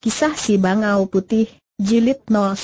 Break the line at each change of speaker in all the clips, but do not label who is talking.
Kisah Si Bangau Putih, Jilid 01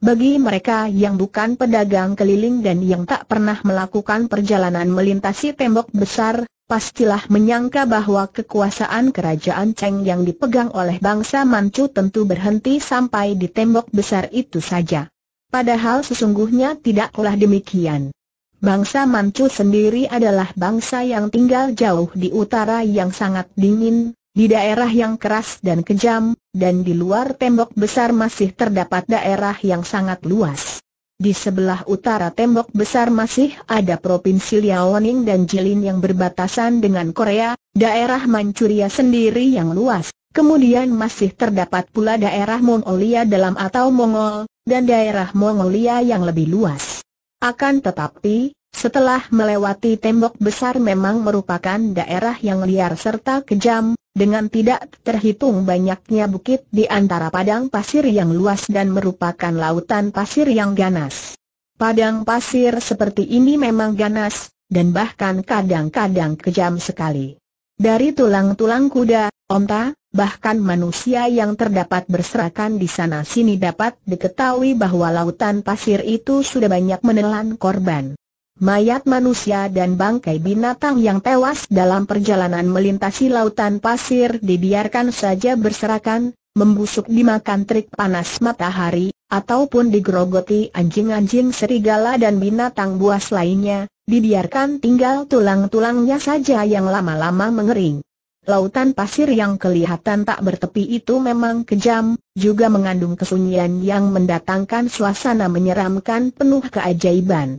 Bagi mereka yang bukan pedagang keliling dan yang tak pernah melakukan perjalanan melintasi tembok besar, pastilah menyangka bahwa kekuasaan kerajaan Cheng yang dipegang oleh bangsa Manchu tentu berhenti sampai di tembok besar itu saja. Padahal sesungguhnya tidaklah demikian. Bangsa Manchu sendiri adalah bangsa yang tinggal jauh di utara yang sangat dingin, di daerah yang keras dan kejam, dan di luar tembok besar masih terdapat daerah yang sangat luas. Di sebelah utara tembok besar masih ada Provinsi Liaoning dan Jilin yang berbatasan dengan Korea, daerah Manchuria sendiri yang luas, kemudian masih terdapat pula daerah Mongolia dalam atau Mongol, dan daerah Mongolia yang lebih luas. Akan tetapi, setelah melewati tembok besar memang merupakan daerah yang liar serta kejam, dengan tidak terhitung banyaknya bukit di antara padang pasir yang luas dan merupakan lautan pasir yang ganas. Padang pasir seperti ini memang ganas, dan bahkan kadang-kadang kejam sekali. Dari tulang-tulang kuda, onta, bahkan manusia yang terdapat berserakan di sana-sini dapat diketahui bahwa lautan pasir itu sudah banyak menelan korban mayat manusia dan bangkai binatang yang tewas dalam perjalanan melintasi lautan pasir dibiarkan saja berserakan, membusuk dimakan terik panas matahari, ataupun digerogoti anjing-anjing serigala dan binatang buas lainnya, dibiarkan tinggal tulang-tulangnya saja yang lama-lama mengering. Lautan pasir yang kelihatan tak bertepi itu memang kejam, juga mengandung kesunyian yang mendatangkan suasana menyeramkan penuh keajaiban.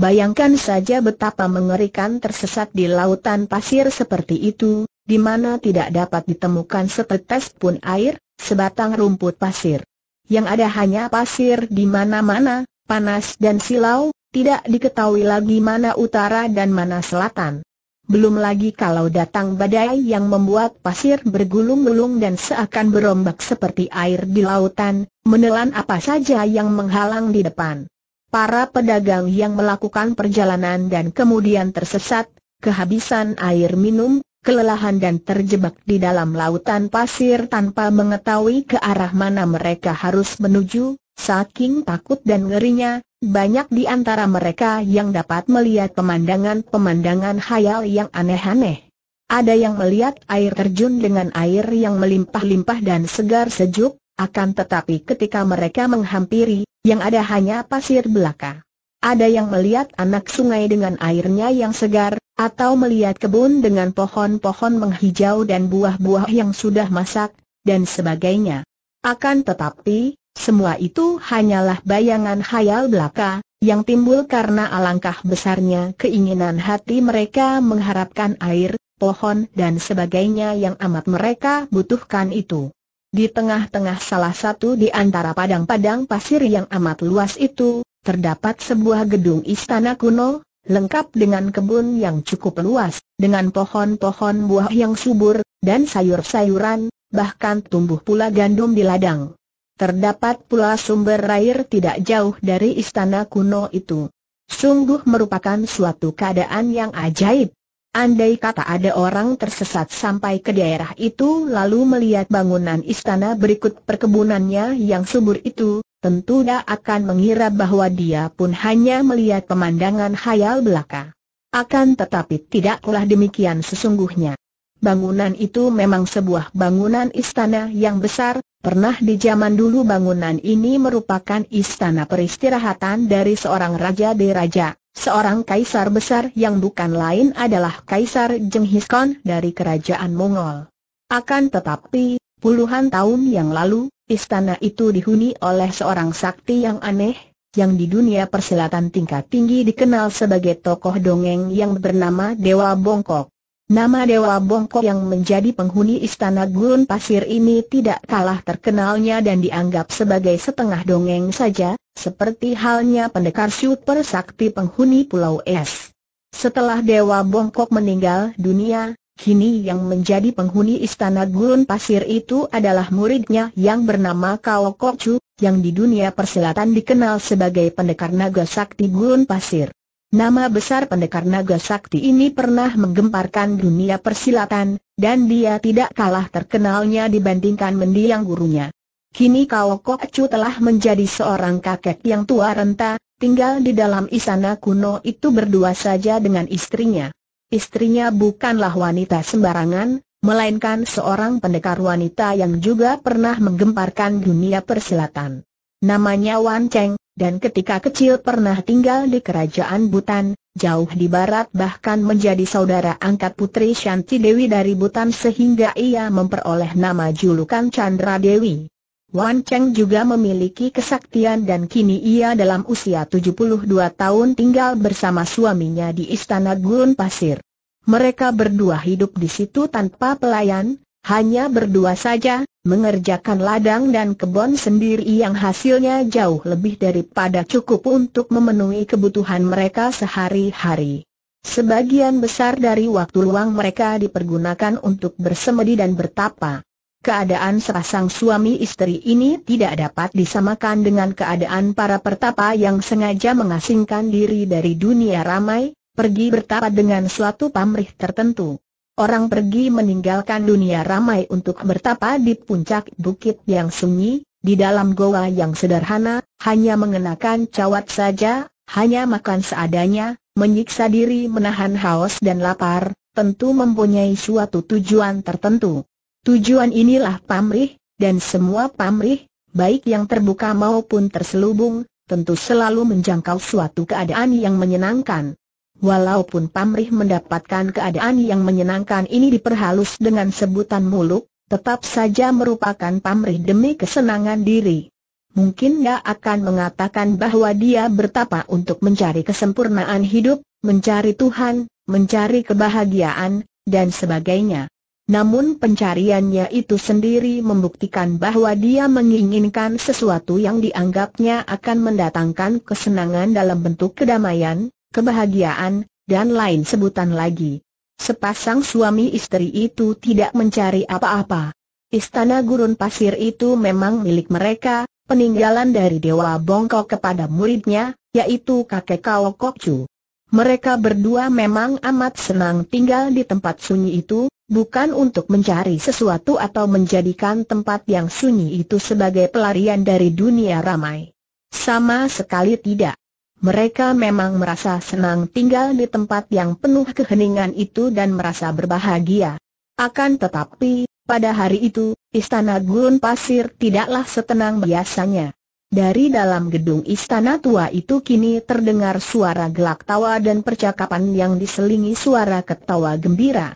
Bayangkan saja betapa mengerikan tersesat di lautan pasir seperti itu, di mana tidak dapat ditemukan setetes pun air, sebatang rumput pasir. Yang ada hanya pasir di mana-mana, panas dan silau, tidak diketahui lagi mana utara dan mana selatan. Belum lagi kalau datang badai yang membuat pasir bergulung-gulung dan seakan berombak seperti air di lautan, menelan apa saja yang menghalang di depan. Para pedagang yang melakukan perjalanan dan kemudian tersesat, kehabisan air minum, kelelahan dan terjebak di dalam lautan pasir tanpa mengetahui ke arah mana mereka harus menuju, saking takut dan ngerinya, banyak di antara mereka yang dapat melihat pemandangan-pemandangan hayal yang aneh-aneh. Ada yang melihat air terjun dengan air yang melimpah-limpah dan segar sejuk, akan tetapi ketika mereka menghampiri, yang ada hanya pasir belaka. Ada yang melihat anak sungai dengan airnya yang segar, atau melihat kebun dengan pohon-pohon menghijau dan buah-buah yang sudah masak, dan sebagainya. Akan tetapi, semua itu hanyalah bayangan hayal belaka, yang timbul karena alangkah besarnya keinginan hati mereka mengharapkan air, pohon dan sebagainya yang amat mereka butuhkan itu. Di tengah-tengah salah satu di antara padang-padang pasir yang amat luas itu, terdapat sebuah gedung istana kuno, lengkap dengan kebun yang cukup luas, dengan pohon-pohon buah yang subur, dan sayur-sayuran, bahkan tumbuh pula gandum di ladang. Terdapat pula sumber air tidak jauh dari istana kuno itu. Sungguh merupakan suatu keadaan yang ajaib. Andai kata ada orang tersesat sampai ke daerah itu lalu melihat bangunan istana berikut perkebunannya yang subur itu, tentu dia akan mengira bahwa dia pun hanya melihat pemandangan hayal belaka. Akan tetapi tidaklah demikian sesungguhnya. Bangunan itu memang sebuah bangunan istana yang besar, pernah di zaman dulu bangunan ini merupakan istana peristirahatan dari seorang raja di raja seorang kaisar besar yang bukan lain adalah Kaisar Jenghis Khan dari kerajaan Mongol. Akan tetapi, puluhan tahun yang lalu, istana itu dihuni oleh seorang sakti yang aneh, yang di dunia persilatan tingkat tinggi dikenal sebagai tokoh dongeng yang bernama Dewa Bongkok. Nama Dewa Bongkok yang menjadi penghuni istana gurun pasir ini tidak kalah terkenalnya dan dianggap sebagai setengah dongeng saja, seperti halnya pendekar super sakti penghuni Pulau Es. Setelah Dewa Bongkok meninggal dunia, kini yang menjadi penghuni istana gurun pasir itu adalah muridnya yang bernama Kao Chu, yang di dunia persilatan dikenal sebagai pendekar naga sakti gurun pasir. Nama besar pendekar naga sakti ini pernah menggemparkan dunia persilatan, dan dia tidak kalah terkenalnya dibandingkan mendiang gurunya. Kini Kau Kok Chu telah menjadi seorang kakek yang tua renta, tinggal di dalam istana kuno itu berdua saja dengan istrinya. Istrinya bukanlah wanita sembarangan, melainkan seorang pendekar wanita yang juga pernah menggemparkan dunia persilatan. Namanya Wan Cheng, dan ketika kecil pernah tinggal di kerajaan Butan, jauh di barat bahkan menjadi saudara angkat Putri Shanti Dewi dari Butan sehingga ia memperoleh nama julukan Chandra Dewi. Wan Cheng juga memiliki kesaktian dan kini ia dalam usia 72 tahun tinggal bersama suaminya di Istana Gurun Pasir. Mereka berdua hidup di situ tanpa pelayan, hanya berdua saja, mengerjakan ladang dan kebun sendiri yang hasilnya jauh lebih daripada cukup untuk memenuhi kebutuhan mereka sehari-hari. Sebagian besar dari waktu luang mereka dipergunakan untuk bersemedi dan bertapa. Keadaan sepasang suami istri ini tidak dapat disamakan dengan keadaan para pertapa yang sengaja mengasingkan diri dari dunia ramai, pergi bertapa dengan suatu pamrih tertentu. Orang pergi meninggalkan dunia ramai untuk bertapa di puncak bukit yang sunyi, di dalam goa yang sederhana, hanya mengenakan cawat saja, hanya makan seadanya, menyiksa diri menahan haus dan lapar, tentu mempunyai suatu tujuan tertentu. Tujuan inilah pamrih, dan semua pamrih, baik yang terbuka maupun terselubung, tentu selalu menjangkau suatu keadaan yang menyenangkan. Walaupun pamrih mendapatkan keadaan yang menyenangkan ini diperhalus dengan sebutan muluk, tetap saja merupakan pamrih demi kesenangan diri. Mungkin dia akan mengatakan bahwa dia bertapa untuk mencari kesempurnaan hidup, mencari Tuhan, mencari kebahagiaan, dan sebagainya. Namun pencariannya itu sendiri membuktikan bahwa dia menginginkan sesuatu yang dianggapnya akan mendatangkan kesenangan dalam bentuk kedamaian, kebahagiaan, dan lain sebutan lagi. Sepasang suami istri itu tidak mencari apa-apa. Istana gurun pasir itu memang milik mereka, peninggalan dari Dewa Bongkok kepada muridnya, yaitu kakek Kao Kokcu. Mereka berdua memang amat senang tinggal di tempat sunyi itu, bukan untuk mencari sesuatu atau menjadikan tempat yang sunyi itu sebagai pelarian dari dunia ramai. Sama sekali tidak. Mereka memang merasa senang tinggal di tempat yang penuh keheningan itu dan merasa berbahagia. Akan tetapi, pada hari itu, istana gurun pasir tidaklah setenang biasanya. Dari dalam gedung istana tua itu kini terdengar suara gelak tawa dan percakapan yang diselingi suara ketawa gembira.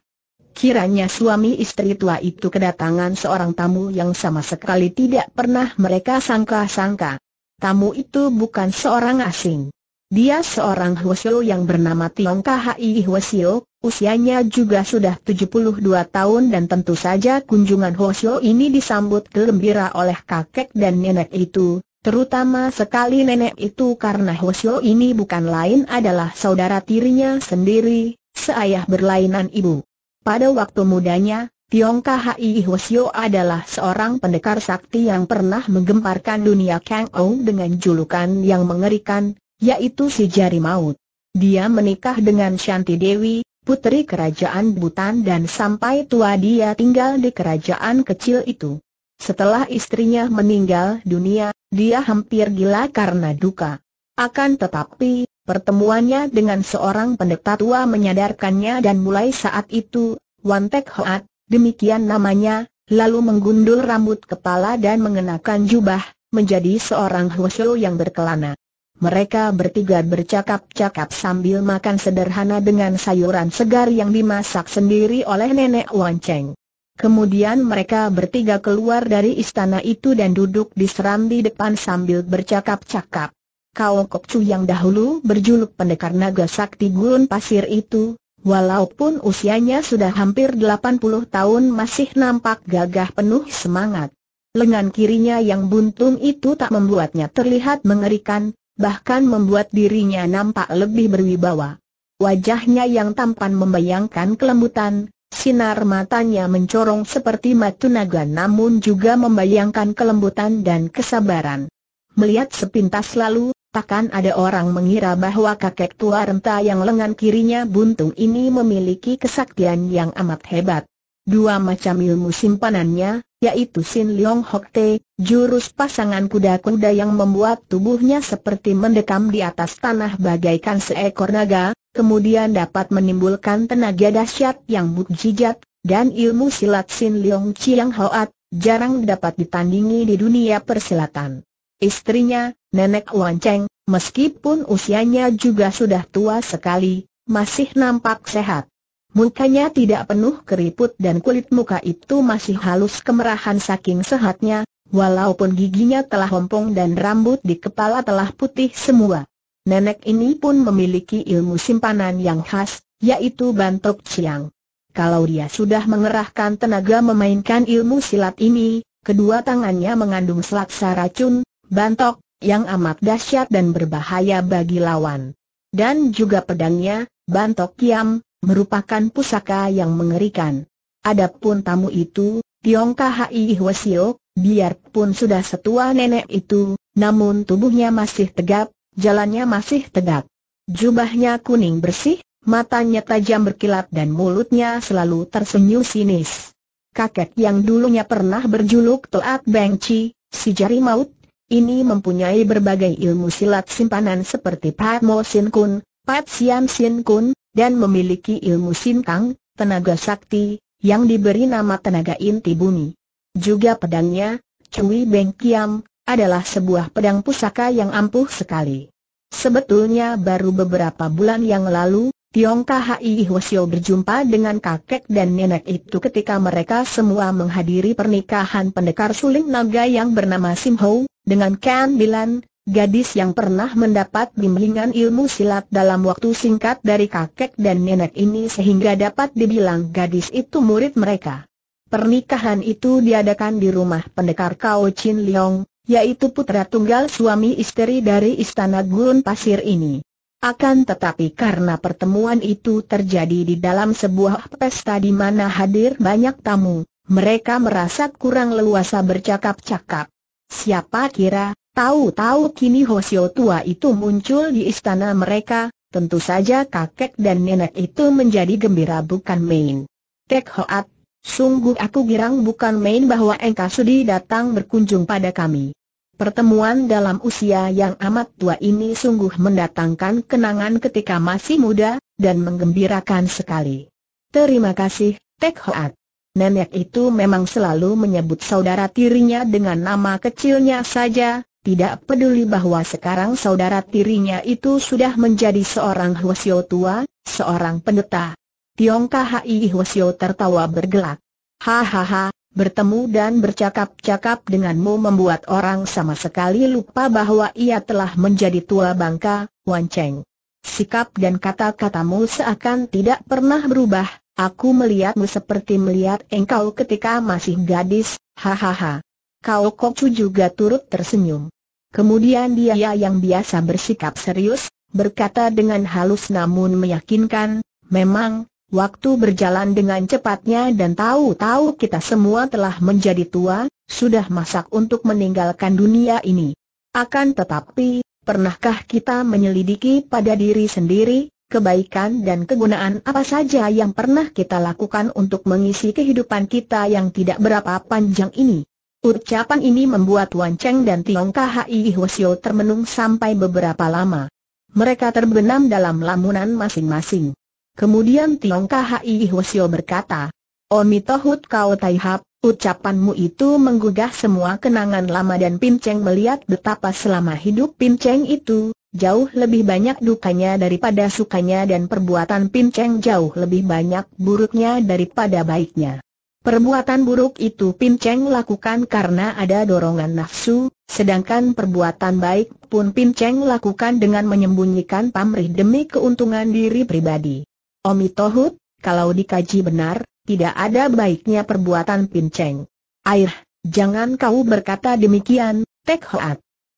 Kiranya suami istri tua itu kedatangan seorang tamu yang sama sekali tidak pernah mereka sangka-sangka. Tamu itu bukan seorang asing. Dia seorang Hwasyo yang bernama Tiong Kahai Hwasyo, usianya juga sudah 72 tahun dan tentu saja kunjungan Hwasyo ini disambut gembira oleh kakek dan nenek itu, terutama sekali nenek itu karena Hwasyo ini bukan lain adalah saudara tirinya sendiri, seayah berlainan ibu. Pada waktu mudanya, Tiong Khai Hwasyo adalah seorang pendekar sakti yang pernah menggemparkan dunia Kang Ou dengan julukan yang mengerikan, yaitu si jari maut. Dia menikah dengan Shanti Dewi, putri kerajaan Butan dan sampai tua dia tinggal di kerajaan kecil itu. Setelah istrinya meninggal dunia, dia hampir gila karena duka. Akan tetapi, Pertemuannya dengan seorang pendeta tua menyadarkannya dan mulai saat itu, Wan Tek Hoat, demikian namanya, lalu menggundul rambut kepala dan mengenakan jubah, menjadi seorang husyo yang berkelana. Mereka bertiga bercakap-cakap sambil makan sederhana dengan sayuran segar yang dimasak sendiri oleh nenek Wan Cheng. Kemudian mereka bertiga keluar dari istana itu dan duduk di serambi depan sambil bercakap-cakap. Kok kopcu yang dahulu berjuluk pendekar naga sakti gurun pasir itu, walaupun usianya sudah hampir 80 tahun masih nampak gagah penuh semangat. Lengan kirinya yang buntung itu tak membuatnya terlihat mengerikan, bahkan membuat dirinya nampak lebih berwibawa. Wajahnya yang tampan membayangkan kelembutan, Sinar matanya mencorong seperti matu naga namun juga membayangkan kelembutan dan kesabaran. Melihat sepintas lalu, Takkan ada orang mengira bahwa kakek tua renta yang lengan kirinya buntung ini memiliki kesaktian yang amat hebat. Dua macam ilmu simpanannya, yaitu Sin Leong Hok Te, jurus pasangan kuda-kuda yang membuat tubuhnya seperti mendekam di atas tanah bagaikan seekor naga, kemudian dapat menimbulkan tenaga dahsyat yang mukjizat, dan ilmu silat Sin Leong Chiang Hoat, jarang dapat ditandingi di dunia persilatan. Istrinya, Nenek Wanceng, meskipun usianya juga sudah tua sekali, masih nampak sehat. Mukanya tidak penuh keriput dan kulit muka itu masih halus kemerahan saking sehatnya, walaupun giginya telah hompong dan rambut di kepala telah putih semua. Nenek ini pun memiliki ilmu simpanan yang khas, yaitu bantok siang. Kalau dia sudah mengerahkan tenaga memainkan ilmu silat ini, kedua tangannya mengandung selaksa racun, bantok, yang amat dahsyat dan berbahaya bagi lawan. Dan juga pedangnya, bantok kiam, merupakan pusaka yang mengerikan. Adapun tamu itu, Tiong Khai Hwasio, biarpun sudah setua nenek itu, namun tubuhnya masih tegap, jalannya masih tegap. Jubahnya kuning bersih, matanya tajam berkilat dan mulutnya selalu tersenyum sinis. Kakek yang dulunya pernah berjuluk Toat Bengci, si jari maut, ini mempunyai berbagai ilmu silat simpanan seperti Pat Mo Sin Kun, Pat Siam Sin Kun, dan memiliki ilmu sin kang, tenaga sakti, yang diberi nama tenaga inti bumi. Juga pedangnya, Cui Beng Kiam, adalah sebuah pedang pusaka yang ampuh sekali. Sebetulnya baru beberapa bulan yang lalu, Tiong Khai Hwasyo berjumpa dengan kakek dan nenek itu ketika mereka semua menghadiri pernikahan pendekar suling naga yang bernama Sim Ho, dengan Ken Bilan, gadis yang pernah mendapat bimbingan ilmu silat dalam waktu singkat dari kakek dan nenek ini sehingga dapat dibilang gadis itu murid mereka. Pernikahan itu diadakan di rumah pendekar Kao Chin Leong, yaitu putra tunggal suami istri dari Istana Gurun Pasir ini. Akan tetapi karena pertemuan itu terjadi di dalam sebuah pesta di mana hadir banyak tamu, mereka merasa kurang leluasa bercakap-cakap. Siapa kira, tahu-tahu kini Hosio tua itu muncul di istana mereka, tentu saja kakek dan nenek itu menjadi gembira bukan main. Tek Hoat, sungguh aku girang bukan main bahwa engkau sudi datang berkunjung pada kami. Pertemuan dalam usia yang amat tua ini sungguh mendatangkan kenangan ketika masih muda, dan menggembirakan sekali. Terima kasih, Tek Hoat. Nenek itu memang selalu menyebut saudara tirinya dengan nama kecilnya saja, tidak peduli bahwa sekarang saudara tirinya itu sudah menjadi seorang Hwasyo tua, seorang pendeta. Tiong Kai Hwasyo tertawa bergelak. Hahaha, Bertemu dan bercakap-cakap denganmu membuat orang sama sekali lupa bahwa ia telah menjadi tua bangka, Wan Cheng. Sikap dan kata-katamu seakan tidak pernah berubah, aku melihatmu seperti melihat engkau ketika masih gadis, hahaha. Kau Kokcu juga turut tersenyum. Kemudian dia yang biasa bersikap serius, berkata dengan halus namun meyakinkan, memang, Waktu berjalan dengan cepatnya dan tahu-tahu kita semua telah menjadi tua, sudah masak untuk meninggalkan dunia ini. Akan tetapi, pernahkah kita menyelidiki pada diri sendiri, kebaikan dan kegunaan apa saja yang pernah kita lakukan untuk mengisi kehidupan kita yang tidak berapa panjang ini. Ucapan ini membuat Wan Cheng dan Tiong Khai Hwasyo termenung sampai beberapa lama. Mereka terbenam dalam lamunan masing-masing. Kemudian Tiong Khai Hwasyo berkata, Tohut kau taihap, ucapanmu itu menggugah semua kenangan lama dan Pinceng melihat betapa selama hidup Pinceng itu, jauh lebih banyak dukanya daripada sukanya dan perbuatan Pinceng jauh lebih banyak buruknya daripada baiknya. Perbuatan buruk itu Pinceng lakukan karena ada dorongan nafsu, sedangkan perbuatan baik pun Pinceng lakukan dengan menyembunyikan pamrih demi keuntungan diri pribadi. Omi Tohut, kalau dikaji benar, tidak ada baiknya perbuatan pinceng. Air, jangan kau berkata demikian, Tek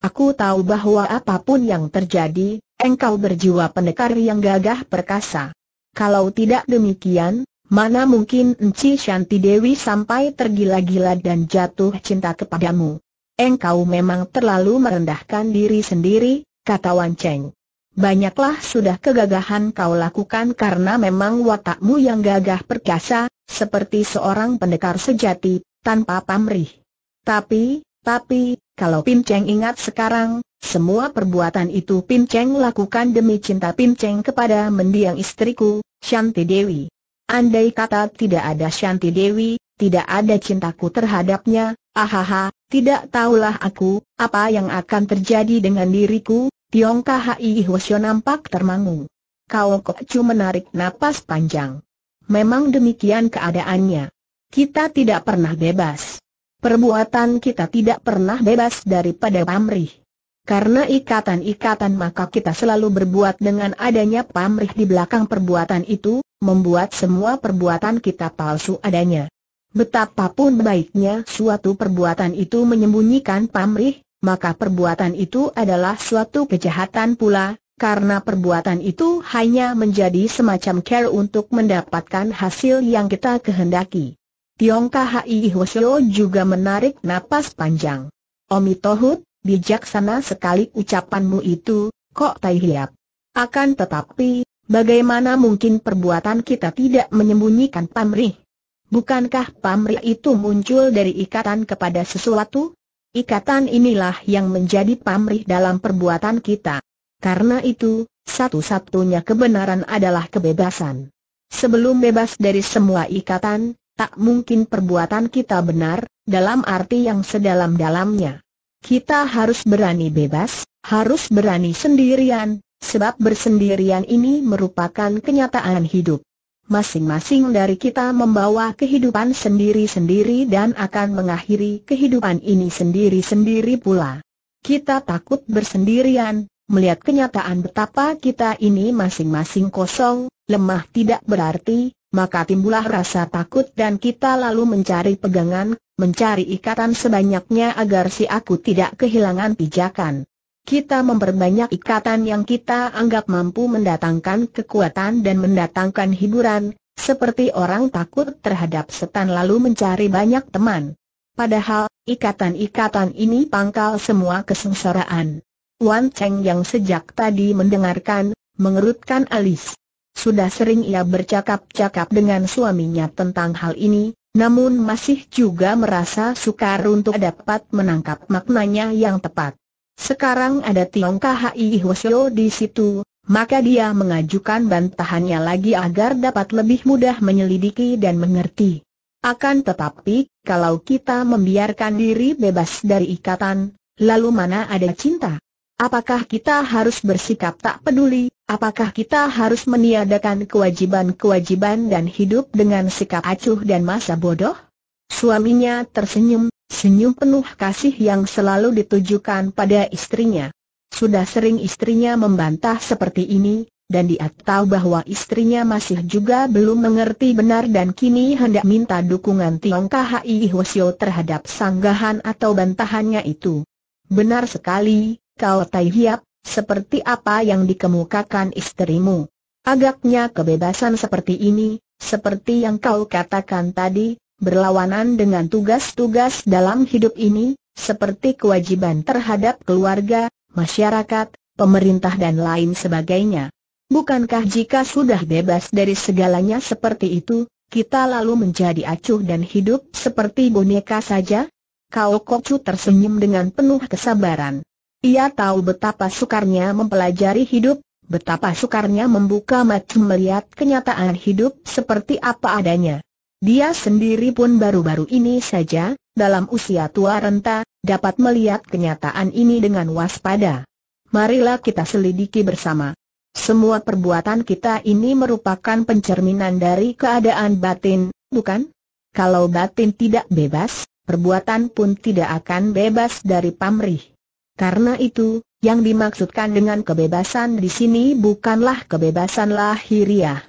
Aku tahu bahwa apapun yang terjadi, engkau berjiwa pendekar yang gagah perkasa. Kalau tidak demikian, mana mungkin Enci Shanti Dewi sampai tergila-gila dan jatuh cinta kepadamu. Engkau memang terlalu merendahkan diri sendiri, kata Wan Cheng. Banyaklah sudah kegagahan kau lakukan karena memang watakmu yang gagah perkasa, seperti seorang pendekar sejati, tanpa pamrih. Tapi, tapi, kalau Pin Cheng ingat sekarang, semua perbuatan itu Pin Cheng lakukan demi cinta Pin Cheng kepada mendiang istriku, Shanti Dewi. Andai kata tidak ada Shanti Dewi, tidak ada cintaku terhadapnya, ahaha, tidak tahulah aku, apa yang akan terjadi dengan diriku, Tiong Khai Hwasyo nampak termangu. Kau kok Kokcu menarik napas panjang. Memang demikian keadaannya. Kita tidak pernah bebas. Perbuatan kita tidak pernah bebas daripada pamrih. Karena ikatan-ikatan maka kita selalu berbuat dengan adanya pamrih di belakang perbuatan itu, membuat semua perbuatan kita palsu adanya. Betapapun baiknya suatu perbuatan itu menyembunyikan pamrih, maka perbuatan itu adalah suatu kejahatan pula, karena perbuatan itu hanya menjadi semacam care untuk mendapatkan hasil yang kita kehendaki. Tiong Kai Hwasyo juga menarik napas panjang. Omi Tohut, bijaksana sekali ucapanmu itu, kok tai hiap. Akan tetapi, bagaimana mungkin perbuatan kita tidak menyembunyikan pamrih? Bukankah pamrih itu muncul dari ikatan kepada sesuatu? Ikatan inilah yang menjadi pamrih dalam perbuatan kita. Karena itu, satu-satunya kebenaran adalah kebebasan. Sebelum bebas dari semua ikatan, tak mungkin perbuatan kita benar, dalam arti yang sedalam-dalamnya. Kita harus berani bebas, harus berani sendirian, sebab bersendirian ini merupakan kenyataan hidup masing-masing dari kita membawa kehidupan sendiri-sendiri dan akan mengakhiri kehidupan ini sendiri-sendiri pula. Kita takut bersendirian, melihat kenyataan betapa kita ini masing-masing kosong, lemah tidak berarti, maka timbullah rasa takut dan kita lalu mencari pegangan, mencari ikatan sebanyaknya agar si aku tidak kehilangan pijakan. Kita memperbanyak ikatan yang kita anggap mampu mendatangkan kekuatan dan mendatangkan hiburan, seperti orang takut terhadap setan lalu mencari banyak teman. Padahal, ikatan-ikatan ini pangkal semua kesengsaraan. Wan Cheng yang sejak tadi mendengarkan, mengerutkan alis. Sudah sering ia bercakap-cakap dengan suaminya tentang hal ini, namun masih juga merasa sukar untuk dapat menangkap maknanya yang tepat. Sekarang ada Tiong Kahai Hwasyo di situ, maka dia mengajukan bantahannya lagi agar dapat lebih mudah menyelidiki dan mengerti. Akan tetapi, kalau kita membiarkan diri bebas dari ikatan, lalu mana ada cinta? Apakah kita harus bersikap tak peduli? Apakah kita harus meniadakan kewajiban-kewajiban dan hidup dengan sikap acuh dan masa bodoh? Suaminya tersenyum, Senyum penuh kasih yang selalu ditujukan pada istrinya. Sudah sering istrinya membantah seperti ini, dan dia tahu bahwa istrinya masih juga belum mengerti benar dan kini hendak minta dukungan Tiong Khai Hwasyo terhadap sanggahan atau bantahannya itu. Benar sekali, kau Tai Hiap, seperti apa yang dikemukakan istrimu. Agaknya kebebasan seperti ini, seperti yang kau katakan tadi, berlawanan dengan tugas-tugas dalam hidup ini, seperti kewajiban terhadap keluarga, masyarakat, pemerintah dan lain sebagainya. Bukankah jika sudah bebas dari segalanya seperti itu, kita lalu menjadi acuh dan hidup seperti boneka saja? Kau Kokcu tersenyum dengan penuh kesabaran. Ia tahu betapa sukarnya mempelajari hidup, betapa sukarnya membuka mata melihat kenyataan hidup seperti apa adanya. Dia sendiri pun baru-baru ini saja, dalam usia tua renta, dapat melihat kenyataan ini dengan waspada. Marilah kita selidiki bersama. Semua perbuatan kita ini merupakan pencerminan dari keadaan batin, bukan? Kalau batin tidak bebas, perbuatan pun tidak akan bebas dari pamrih. Karena itu, yang dimaksudkan dengan kebebasan di sini bukanlah kebebasan lahiriah.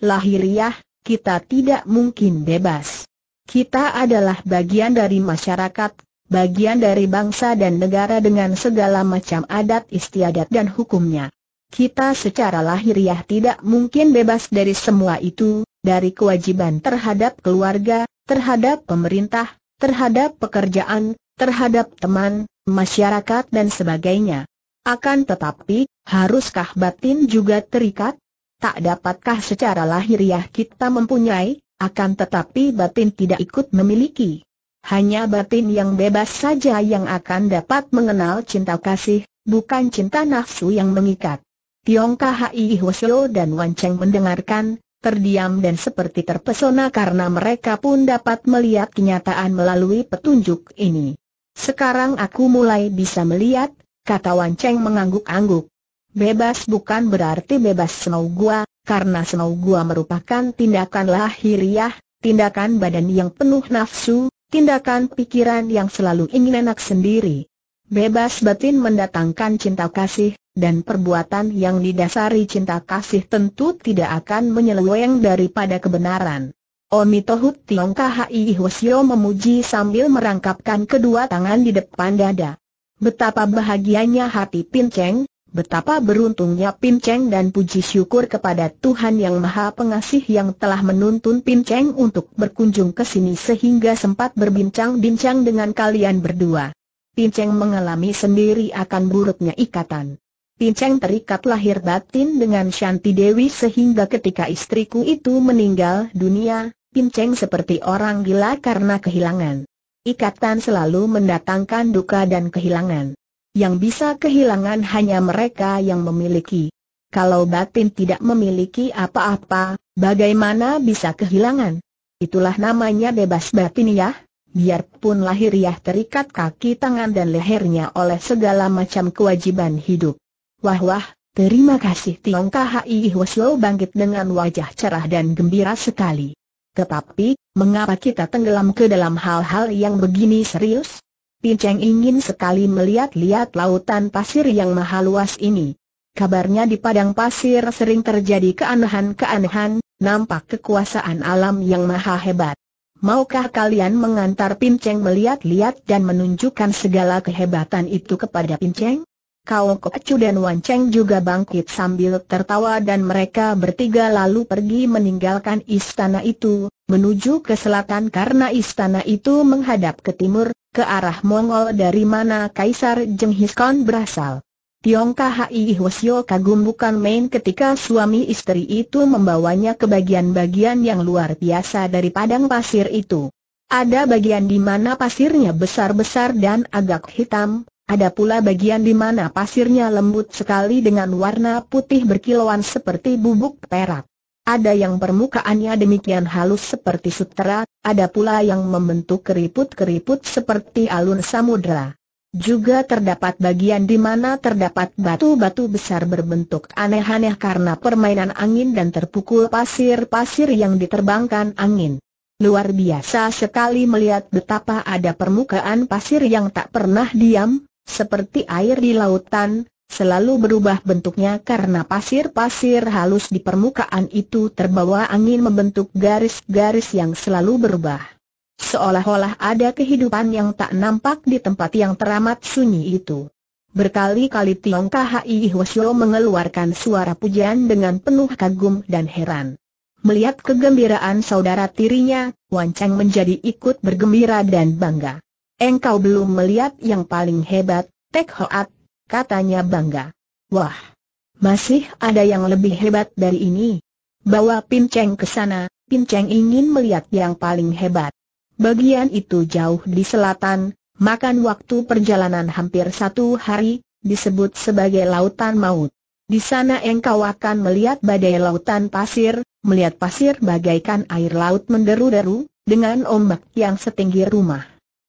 Lahiriah, kita tidak mungkin bebas. Kita adalah bagian dari masyarakat, bagian dari bangsa dan negara dengan segala macam adat istiadat dan hukumnya. Kita secara lahiriah tidak mungkin bebas dari semua itu, dari kewajiban terhadap keluarga, terhadap pemerintah, terhadap pekerjaan, terhadap teman, masyarakat dan sebagainya. Akan tetapi, haruskah batin juga terikat? tak dapatkah secara lahiriah kita mempunyai, akan tetapi batin tidak ikut memiliki. Hanya batin yang bebas saja yang akan dapat mengenal cinta kasih, bukan cinta nafsu yang mengikat. Tiong Khai Hwasyo dan Wan Cheng mendengarkan, terdiam dan seperti terpesona karena mereka pun dapat melihat kenyataan melalui petunjuk ini. Sekarang aku mulai bisa melihat, kata Wan Cheng mengangguk-angguk. Bebas bukan berarti bebas Snow gua, karena Snow gua merupakan tindakan lahiriah, tindakan badan yang penuh nafsu, tindakan pikiran yang selalu ingin enak sendiri. Bebas batin mendatangkan cinta kasih, dan perbuatan yang didasari cinta kasih tentu tidak akan menyeleweng daripada kebenaran. Tohut Tiong Khai Hwasyo memuji sambil merangkapkan kedua tangan di depan dada. Betapa bahagianya hati Pinceng, Betapa beruntungnya Pin Cheng dan puji syukur kepada Tuhan Yang Maha Pengasih yang telah menuntun Pin Cheng untuk berkunjung ke sini sehingga sempat berbincang-bincang dengan kalian berdua. Pin Cheng mengalami sendiri akan buruknya ikatan. Pin Cheng terikat lahir batin dengan Shanti Dewi sehingga ketika istriku itu meninggal dunia, Pin Cheng seperti orang gila karena kehilangan. Ikatan selalu mendatangkan duka dan kehilangan. Yang bisa kehilangan hanya mereka yang memiliki. Kalau batin tidak memiliki apa-apa, bagaimana bisa kehilangan? Itulah namanya bebas batin ya. Biarpun lahiriah ya, terikat kaki tangan dan lehernya oleh segala macam kewajiban hidup. Wah wah, terima kasih Tiong Kahai Hwaslo bangkit dengan wajah cerah dan gembira sekali. Tetapi, mengapa kita tenggelam ke dalam hal-hal yang begini serius? Pinceng ingin sekali melihat-lihat lautan pasir yang maha luas ini. Kabarnya di padang pasir sering terjadi keanehan-keanehan, nampak kekuasaan alam yang maha hebat. Maukah kalian mengantar Pinceng melihat-lihat dan menunjukkan segala kehebatan itu kepada Pinceng? Kau Kocu dan Wanceng juga bangkit sambil tertawa dan mereka bertiga lalu pergi meninggalkan istana itu, menuju ke selatan karena istana itu menghadap ke timur, ke arah Mongol dari mana Kaisar Jenghis Khan berasal. Tiong Khai Hwasyo kagum bukan main ketika suami istri itu membawanya ke bagian-bagian yang luar biasa dari padang pasir itu. Ada bagian di mana pasirnya besar-besar dan agak hitam, ada pula bagian di mana pasirnya lembut sekali dengan warna putih berkilauan seperti bubuk perak. Ada yang permukaannya demikian halus seperti sutera, ada pula yang membentuk keriput-keriput seperti alun samudra. Juga terdapat bagian di mana terdapat batu-batu besar berbentuk aneh-aneh karena permainan angin dan terpukul pasir-pasir yang diterbangkan angin. Luar biasa sekali melihat betapa ada permukaan pasir yang tak pernah diam, seperti air di lautan, selalu berubah bentuknya karena pasir-pasir halus di permukaan itu terbawa angin membentuk garis-garis yang selalu berubah. Seolah-olah ada kehidupan yang tak nampak di tempat yang teramat sunyi itu. Berkali-kali Tiong Kahai Hwasyo mengeluarkan suara pujian dengan penuh kagum dan heran. Melihat kegembiraan saudara tirinya, Wan Chang menjadi ikut bergembira dan bangga. Engkau belum melihat yang paling hebat, Tek Hoat, katanya bangga. Wah, masih ada yang lebih hebat dari ini. Bawa Pinceng ke sana, Pinceng ingin melihat yang paling hebat. Bagian itu jauh di selatan, makan waktu perjalanan hampir satu hari, disebut sebagai Lautan Maut. Di sana engkau akan melihat badai lautan pasir, melihat pasir bagaikan air laut menderu-deru, dengan ombak yang setinggi rumah.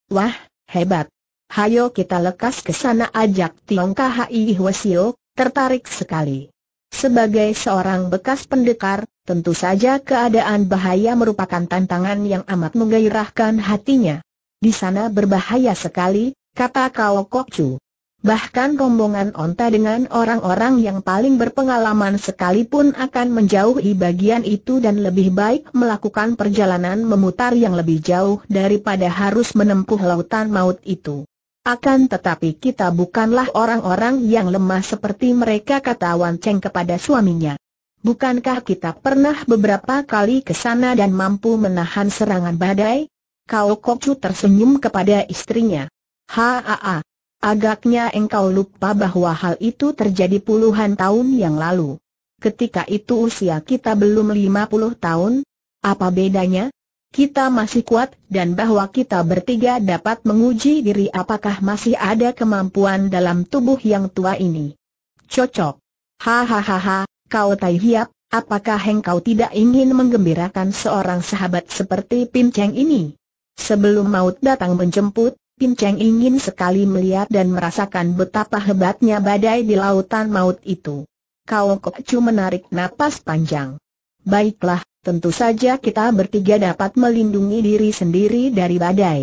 Wah, hebat, Hayo kita lekas ke sana ajak Tiong Kahai Hwasio, tertarik sekali. Sebagai seorang bekas pendekar, tentu saja keadaan bahaya merupakan tantangan yang amat menggairahkan hatinya. Di sana berbahaya sekali, kata Kao Chu. Bahkan rombongan onta dengan orang-orang yang paling berpengalaman sekalipun akan menjauhi bagian itu dan lebih baik melakukan perjalanan memutar yang lebih jauh daripada harus menempuh lautan maut itu. Akan tetapi kita bukanlah orang-orang yang lemah seperti mereka kata Wan Cheng kepada suaminya. Bukankah kita pernah beberapa kali ke sana dan mampu menahan serangan badai? Kau kok Chu tersenyum kepada istrinya. Haa, agaknya engkau lupa bahwa hal itu terjadi puluhan tahun yang lalu. Ketika itu usia kita belum 50 tahun. Apa bedanya? kita masih kuat dan bahwa kita bertiga dapat menguji diri apakah masih ada kemampuan dalam tubuh yang tua ini. Cocok. Hahaha, kau tai hiap, apakah engkau tidak ingin menggembirakan seorang sahabat seperti Pin Cheng ini? Sebelum maut datang menjemput, Pin Cheng ingin sekali melihat dan merasakan betapa hebatnya badai di lautan maut itu. Kau kok cuma menarik napas panjang. Baiklah, tentu saja kita bertiga dapat melindungi diri sendiri dari badai.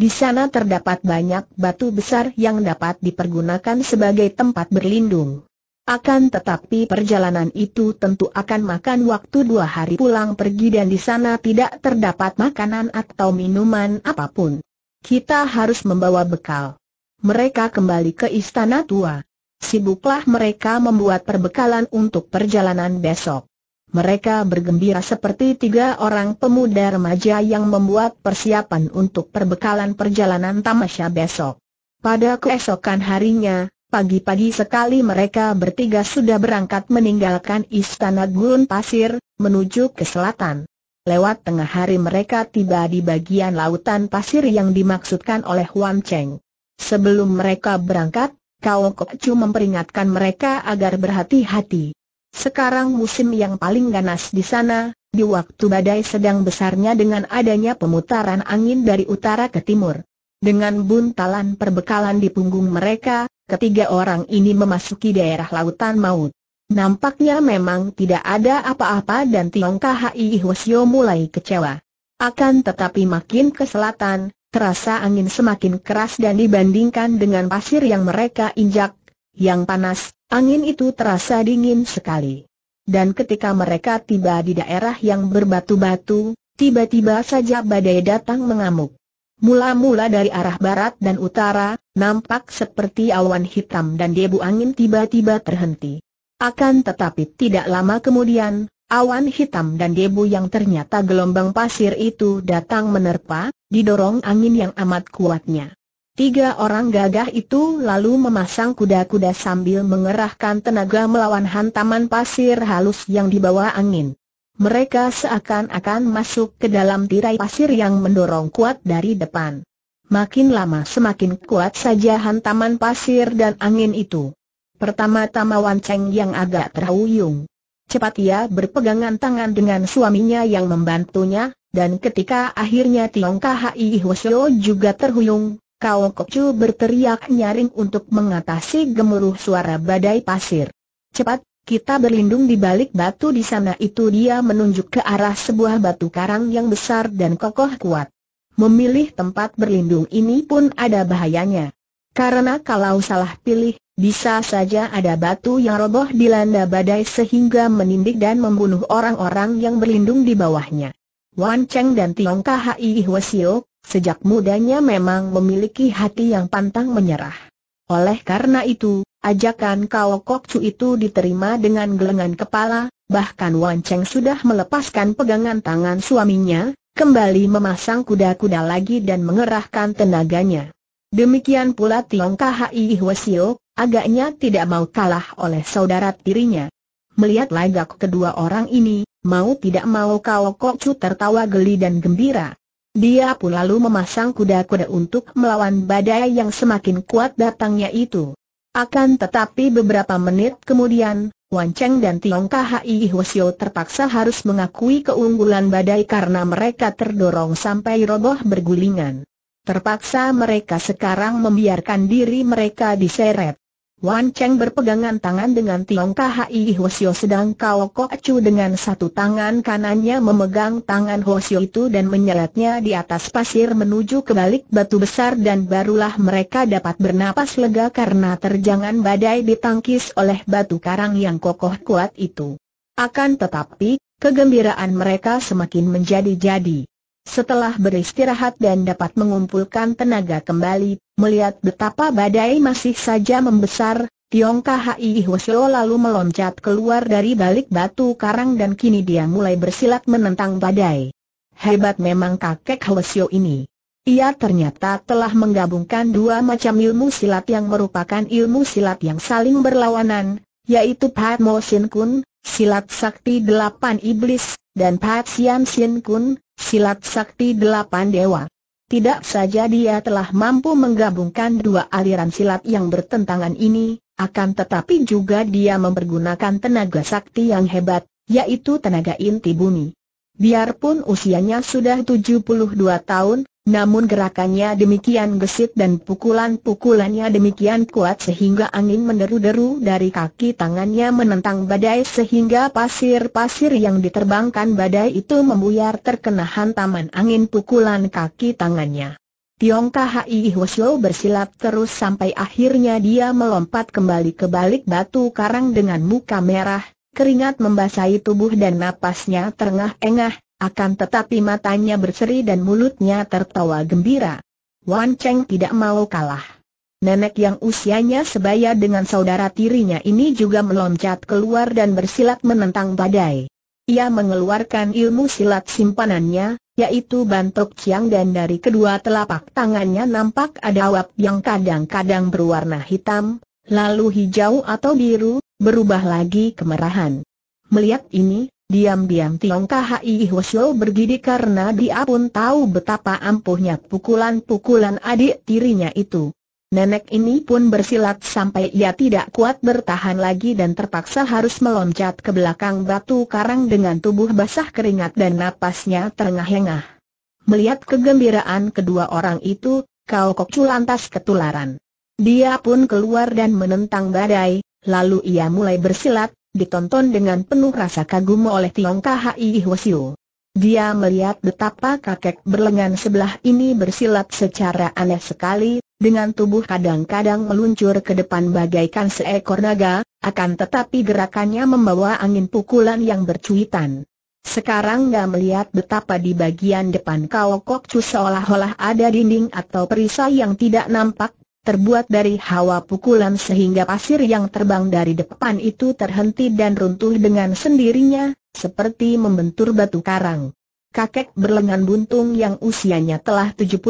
Di sana terdapat banyak batu besar yang dapat dipergunakan sebagai tempat berlindung. Akan tetapi perjalanan itu tentu akan makan waktu dua hari pulang pergi dan di sana tidak terdapat makanan atau minuman apapun. Kita harus membawa bekal. Mereka kembali ke istana tua. Sibuklah mereka membuat perbekalan untuk perjalanan besok mereka bergembira seperti tiga orang pemuda remaja yang membuat persiapan untuk perbekalan perjalanan tamasya besok. Pada keesokan harinya, pagi-pagi sekali mereka bertiga sudah berangkat meninggalkan Istana Gurun Pasir, menuju ke selatan. Lewat tengah hari mereka tiba di bagian lautan pasir yang dimaksudkan oleh Wan Cheng. Sebelum mereka berangkat, Kao Kok Chu memperingatkan mereka agar berhati-hati. Sekarang musim yang paling ganas di sana, di waktu badai sedang besarnya dengan adanya pemutaran angin dari utara ke timur. Dengan buntalan perbekalan di punggung mereka, ketiga orang ini memasuki daerah lautan maut. Nampaknya memang tidak ada apa-apa dan Tiong Kahai Hwasyo mulai kecewa. Akan tetapi makin ke selatan, terasa angin semakin keras dan dibandingkan dengan pasir yang mereka injak, yang panas, angin itu terasa dingin sekali. Dan ketika mereka tiba di daerah yang berbatu-batu, tiba-tiba saja badai datang mengamuk. Mula-mula dari arah barat dan utara, nampak seperti awan hitam dan debu angin tiba-tiba terhenti. Akan tetapi tidak lama kemudian, awan hitam dan debu yang ternyata gelombang pasir itu datang menerpa, didorong angin yang amat kuatnya. Tiga orang gagah itu lalu memasang kuda-kuda sambil mengerahkan tenaga melawan hantaman pasir halus yang dibawa angin. Mereka seakan-akan masuk ke dalam tirai pasir yang mendorong kuat dari depan. Makin lama semakin kuat saja hantaman pasir dan angin itu. Pertama-tama Wan Cheng yang agak terhuyung. Cepat ia berpegangan tangan dengan suaminya yang membantunya, dan ketika akhirnya Tiong Khai Hwasyo juga terhuyung, Kau Kocu berteriak nyaring untuk mengatasi gemuruh suara badai pasir. Cepat, kita berlindung di balik batu di sana itu dia menunjuk ke arah sebuah batu karang yang besar dan kokoh kuat. Memilih tempat berlindung ini pun ada bahayanya. Karena kalau salah pilih, bisa saja ada batu yang roboh dilanda badai sehingga menindik dan membunuh orang-orang yang berlindung di bawahnya. Wan Cheng dan Tiong Khai Hwasio Sejak mudanya memang memiliki hati yang pantang menyerah. Oleh karena itu, ajakan Kao Kok Chu itu diterima dengan gelengan kepala, bahkan Wan Cheng sudah melepaskan pegangan tangan suaminya, kembali memasang kuda-kuda lagi dan mengerahkan tenaganya. Demikian pula Tiong Kahai Hwasio, agaknya tidak mau kalah oleh saudara tirinya. Melihat lagak kedua orang ini, mau tidak mau Kao Kok Chu tertawa geli dan gembira. Dia pun lalu memasang kuda-kuda untuk melawan badai yang semakin kuat datangnya itu. Akan tetapi beberapa menit kemudian, Wan Cheng dan Tiong Kahai Hwasyo terpaksa harus mengakui keunggulan badai karena mereka terdorong sampai roboh bergulingan. Terpaksa mereka sekarang membiarkan diri mereka diseret. Wan Cheng berpegangan tangan dengan Tiong Khai Hwasyo sedang Kao Ko Acu dengan satu tangan kanannya memegang tangan Hwasyo itu dan menyeretnya di atas pasir menuju ke balik batu besar dan barulah mereka dapat bernapas lega karena terjangan badai ditangkis oleh batu karang yang kokoh kuat itu. Akan tetapi, kegembiraan mereka semakin menjadi-jadi. Setelah beristirahat dan dapat mengumpulkan tenaga kembali, melihat betapa badai masih saja membesar, Tiong Kahai Hwasyo lalu meloncat keluar dari balik batu karang dan kini dia mulai bersilat menentang badai. Hebat memang kakek Hwasyo ini. Ia ternyata telah menggabungkan dua macam ilmu silat yang merupakan ilmu silat yang saling berlawanan, yaitu Pat Mo Sin Kun, silat sakti delapan iblis, dan Pat Sian Sin Kun, silat sakti delapan dewa. Tidak saja dia telah mampu menggabungkan dua aliran silat yang bertentangan ini, akan tetapi juga dia mempergunakan tenaga sakti yang hebat, yaitu tenaga inti bumi. Biarpun usianya sudah 72 tahun, namun gerakannya demikian gesit dan pukulan-pukulannya demikian kuat sehingga angin menderu-deru dari kaki tangannya menentang badai sehingga pasir-pasir yang diterbangkan badai itu membuyar terkena hantaman angin pukulan kaki tangannya. Tiong Kahai Hwasyo bersilap terus sampai akhirnya dia melompat kembali ke balik batu karang dengan muka merah, keringat membasahi tubuh dan napasnya terengah-engah, akan tetapi matanya berseri dan mulutnya tertawa gembira. Wan Cheng tidak mau kalah. Nenek yang usianya sebaya dengan saudara tirinya ini juga meloncat keluar dan bersilat menentang badai. Ia mengeluarkan ilmu silat simpanannya, yaitu bantok ciang dan dari kedua telapak tangannya nampak ada awap yang kadang-kadang berwarna hitam, lalu hijau atau biru, berubah lagi kemerahan. Melihat ini, Diam-diam Tiong Kai Hwasyo bergidi karena dia pun tahu betapa ampuhnya pukulan-pukulan adik tirinya itu. Nenek ini pun bersilat sampai ia tidak kuat bertahan lagi dan terpaksa harus meloncat ke belakang batu karang dengan tubuh basah keringat dan napasnya terengah-engah. Melihat kegembiraan kedua orang itu, Kau Kokcu lantas ketularan. Dia pun keluar dan menentang badai, lalu ia mulai bersilat, ditonton dengan penuh rasa kagum oleh Tiong Kahai Hwasio. Dia melihat betapa kakek berlengan sebelah ini bersilat secara aneh sekali, dengan tubuh kadang-kadang meluncur ke depan bagaikan seekor naga, akan tetapi gerakannya membawa angin pukulan yang bercuitan. Sekarang dia melihat betapa di bagian depan kau Kok seolah-olah ada dinding atau perisai yang tidak nampak, terbuat dari hawa pukulan sehingga pasir yang terbang dari depan itu terhenti dan runtuh dengan sendirinya, seperti membentur batu karang. Kakek berlengan buntung yang usianya telah 78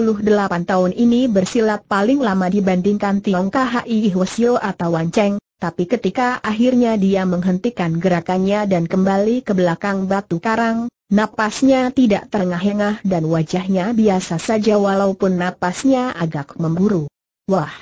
tahun ini bersilat paling lama dibandingkan Tiong Kahai Hwasyo atau Wan Cheng, tapi ketika akhirnya dia menghentikan gerakannya dan kembali ke belakang batu karang, napasnya tidak terengah-engah dan wajahnya biasa saja walaupun napasnya agak memburu. Wah!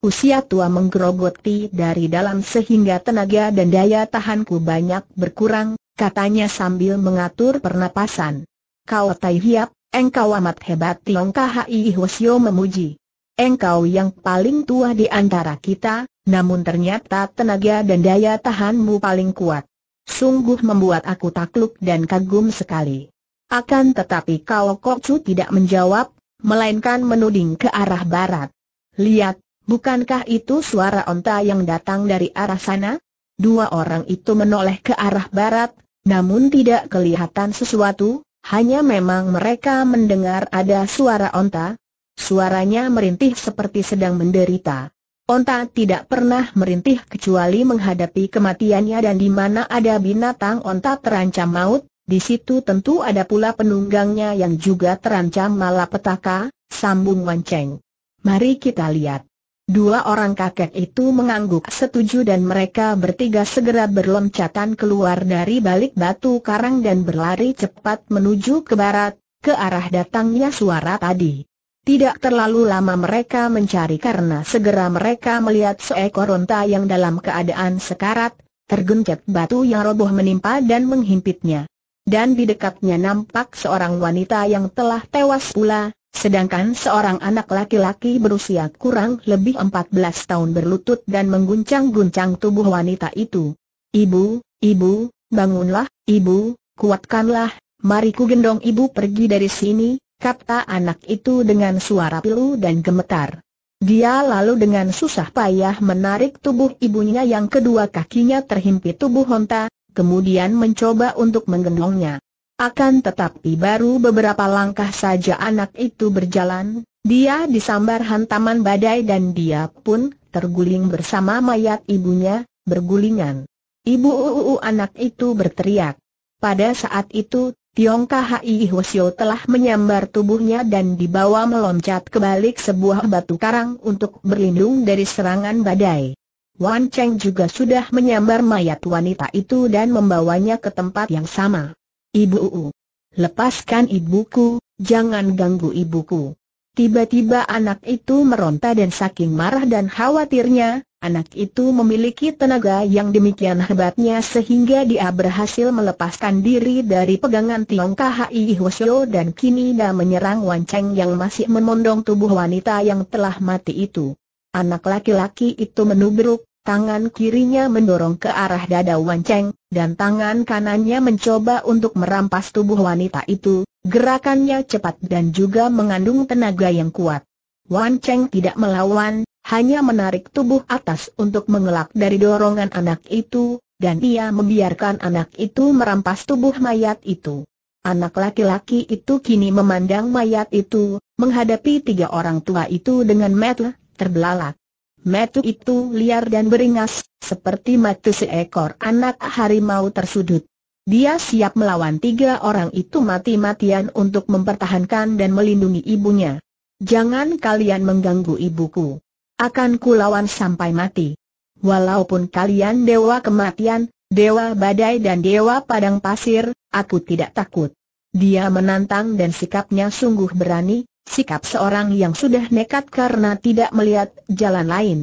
Usia tua menggerogoti dari dalam sehingga tenaga dan daya tahanku banyak berkurang, katanya sambil mengatur pernapasan. Kau Tai Hiap, engkau amat hebat Tiong Khai Hwasyo memuji. Engkau yang paling tua di antara kita, namun ternyata tenaga dan daya tahanmu paling kuat. Sungguh membuat aku takluk dan kagum sekali. Akan tetapi kau Kok Chu tidak menjawab, melainkan menuding ke arah barat. Lihat, bukankah itu suara onta yang datang dari arah sana? Dua orang itu menoleh ke arah barat, namun tidak kelihatan sesuatu, hanya memang mereka mendengar ada suara onta. Suaranya merintih seperti sedang menderita. Onta tidak pernah merintih kecuali menghadapi kematiannya dan di mana ada binatang onta terancam maut, di situ tentu ada pula penunggangnya yang juga terancam malapetaka, sambung Wanceng. Mari kita lihat. Dua orang kakek itu mengangguk setuju dan mereka bertiga segera berloncatan keluar dari balik batu karang dan berlari cepat menuju ke barat, ke arah datangnya suara tadi. Tidak terlalu lama mereka mencari karena segera mereka melihat seekor onta yang dalam keadaan sekarat, tergencet batu yang roboh menimpa dan menghimpitnya. Dan di dekatnya nampak seorang wanita yang telah tewas pula, Sedangkan seorang anak laki-laki berusia kurang lebih 14 tahun berlutut dan mengguncang-guncang tubuh wanita itu. Ibu, ibu, bangunlah, ibu, kuatkanlah, mari ku gendong ibu pergi dari sini, kata anak itu dengan suara pilu dan gemetar. Dia lalu dengan susah payah menarik tubuh ibunya yang kedua kakinya terhimpit tubuh Honta, kemudian mencoba untuk menggendongnya. Akan tetapi baru beberapa langkah saja anak itu berjalan, dia disambar hantaman badai dan dia pun terguling bersama mayat ibunya, bergulingan. Ibu uu anak itu berteriak. Pada saat itu, Tiong Kai Hwasyo telah menyambar tubuhnya dan dibawa meloncat ke balik sebuah batu karang untuk berlindung dari serangan badai. Wan Cheng juga sudah menyambar mayat wanita itu dan membawanya ke tempat yang sama. Ibu Uu. Lepaskan ibuku, jangan ganggu ibuku. Tiba-tiba anak itu meronta dan saking marah dan khawatirnya, anak itu memiliki tenaga yang demikian hebatnya sehingga dia berhasil melepaskan diri dari pegangan Tiong Khi Hwasyo dan kini dia menyerang Wan yang masih memondong tubuh wanita yang telah mati itu. Anak laki-laki itu menubruk, Tangan kirinya mendorong ke arah dada Wan Cheng, dan tangan kanannya mencoba untuk merampas tubuh wanita itu, gerakannya cepat dan juga mengandung tenaga yang kuat. Wan Cheng tidak melawan, hanya menarik tubuh atas untuk mengelak dari dorongan anak itu, dan ia membiarkan anak itu merampas tubuh mayat itu. Anak laki-laki itu kini memandang mayat itu, menghadapi tiga orang tua itu dengan mata terbelalak. Metu itu liar dan beringas, seperti matu seekor anak harimau tersudut. Dia siap melawan tiga orang itu mati-matian untuk mempertahankan dan melindungi ibunya. Jangan kalian mengganggu ibuku. Akan kulawan sampai mati. Walaupun kalian dewa kematian, dewa badai dan dewa padang pasir, aku tidak takut. Dia menantang dan sikapnya sungguh berani, Sikap seorang yang sudah nekat karena tidak melihat jalan lain.